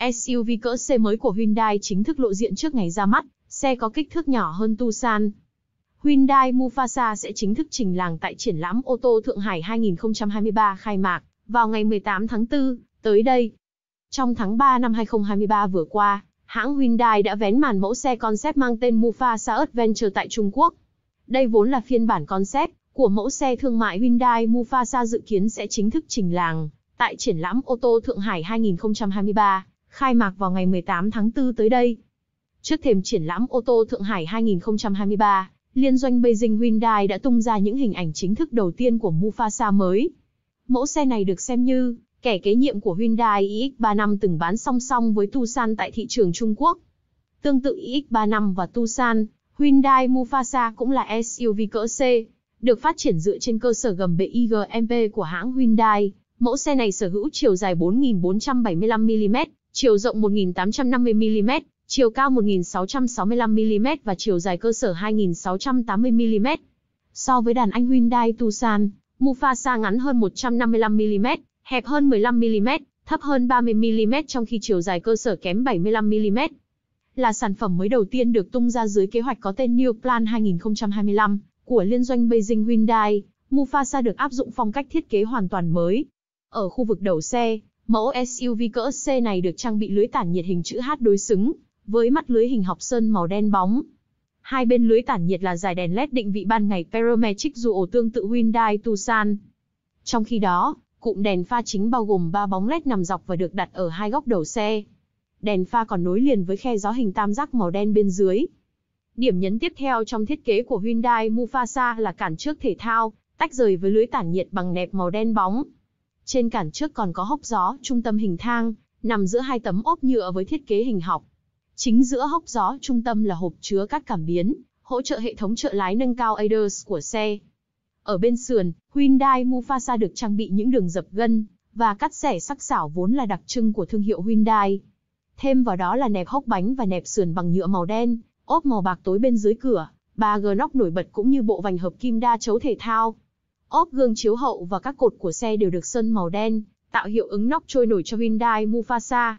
SUV cỡ C mới của Hyundai chính thức lộ diện trước ngày ra mắt, xe có kích thước nhỏ hơn Tucson. Hyundai Mufasa sẽ chính thức trình làng tại triển lãm ô tô Thượng Hải 2023 khai mạc vào ngày 18 tháng 4 tới đây. Trong tháng 3 năm 2023 vừa qua, hãng Hyundai đã vén màn mẫu xe concept mang tên Mufasa Adventure tại Trung Quốc. Đây vốn là phiên bản concept của mẫu xe thương mại Hyundai Mufasa dự kiến sẽ chính thức trình làng tại triển lãm ô tô Thượng Hải 2023 khai mạc vào ngày 18 tháng 4 tới đây. Trước thềm triển lãm ô tô Thượng Hải 2023, liên doanh Beijing Hyundai đã tung ra những hình ảnh chính thức đầu tiên của Mufasa mới. Mẫu xe này được xem như kẻ kế nhiệm của Hyundai e iX35 từng bán song song với Tucson tại thị trường Trung Quốc. Tương tự e iX35 và Tucson, Hyundai Mufasa cũng là SUV cỡ C, được phát triển dựa trên cơ sở gầm BIGMP của hãng Hyundai. Mẫu xe này sở hữu chiều dài 4.475 mm, chiều rộng 1.850mm, chiều cao 1.665mm và chiều dài cơ sở 2.680mm. So với đàn anh Hyundai Tucson, Mufasa ngắn hơn 155mm, hẹp hơn 15mm, thấp hơn 30mm trong khi chiều dài cơ sở kém 75mm. Là sản phẩm mới đầu tiên được tung ra dưới kế hoạch có tên New Plan 2025 của liên doanh Beijing Hyundai, Mufasa được áp dụng phong cách thiết kế hoàn toàn mới. Ở khu vực đầu xe, Mẫu SUV cỡ C này được trang bị lưới tản nhiệt hình chữ H đối xứng, với mắt lưới hình học sơn màu đen bóng. Hai bên lưới tản nhiệt là dải đèn LED định vị ban ngày Parametric Duo tương tự Hyundai Tucson. Trong khi đó, cụm đèn pha chính bao gồm 3 bóng LED nằm dọc và được đặt ở hai góc đầu xe. Đèn pha còn nối liền với khe gió hình tam giác màu đen bên dưới. Điểm nhấn tiếp theo trong thiết kế của Hyundai Mufasa là cản trước thể thao, tách rời với lưới tản nhiệt bằng nẹp màu đen bóng. Trên cản trước còn có hốc gió, trung tâm hình thang, nằm giữa hai tấm ốp nhựa với thiết kế hình học. Chính giữa hốc gió trung tâm là hộp chứa các cảm biến, hỗ trợ hệ thống trợ lái nâng cao ADAS của xe. Ở bên sườn, Hyundai Mufasa được trang bị những đường dập gân và cắt xẻ sắc sảo vốn là đặc trưng của thương hiệu Hyundai. Thêm vào đó là nẹp hốc bánh và nẹp sườn bằng nhựa màu đen, ốp màu bạc tối bên dưới cửa, ba gờ nóc nổi bật cũng như bộ vành hợp kim đa chấu thể thao. Ốp gương chiếu hậu và các cột của xe đều được sơn màu đen, tạo hiệu ứng nóc trôi nổi cho Hyundai Mufasa.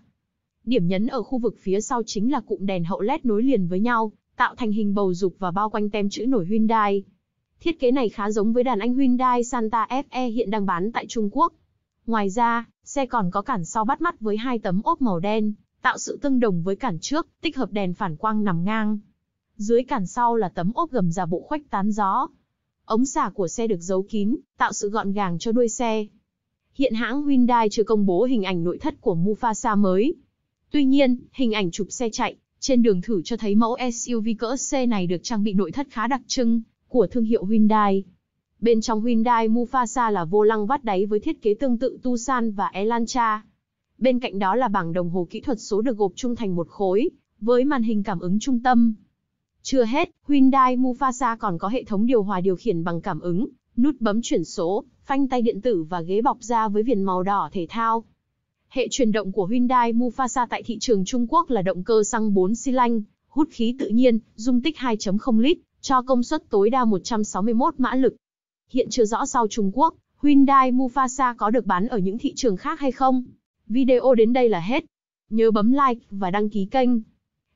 Điểm nhấn ở khu vực phía sau chính là cụm đèn hậu LED nối liền với nhau, tạo thành hình bầu dục và bao quanh tem chữ nổi Hyundai. Thiết kế này khá giống với đàn anh Hyundai Santa FE hiện đang bán tại Trung Quốc. Ngoài ra, xe còn có cản sau bắt mắt với hai tấm ốp màu đen, tạo sự tương đồng với cản trước, tích hợp đèn phản quang nằm ngang. Dưới cản sau là tấm ốp gầm giả bộ khoách tán gió, Ống xả của xe được giấu kín, tạo sự gọn gàng cho đuôi xe. Hiện hãng Hyundai chưa công bố hình ảnh nội thất của Mufasa mới. Tuy nhiên, hình ảnh chụp xe chạy trên đường thử cho thấy mẫu SUV cỡ C này được trang bị nội thất khá đặc trưng của thương hiệu Hyundai. Bên trong Hyundai Mufasa là vô lăng vắt đáy với thiết kế tương tự Tucson và Elantra. Bên cạnh đó là bảng đồng hồ kỹ thuật số được gộp chung thành một khối, với màn hình cảm ứng trung tâm. Chưa hết, Hyundai Mufasa còn có hệ thống điều hòa điều khiển bằng cảm ứng, nút bấm chuyển số, phanh tay điện tử và ghế bọc da với viền màu đỏ thể thao. Hệ truyền động của Hyundai Mufasa tại thị trường Trung Quốc là động cơ xăng 4 xi lanh, hút khí tự nhiên, dung tích 2.0 lít, cho công suất tối đa 161 mã lực. Hiện chưa rõ sau Trung Quốc, Hyundai Mufasa có được bán ở những thị trường khác hay không. Video đến đây là hết. Nhớ bấm like và đăng ký kênh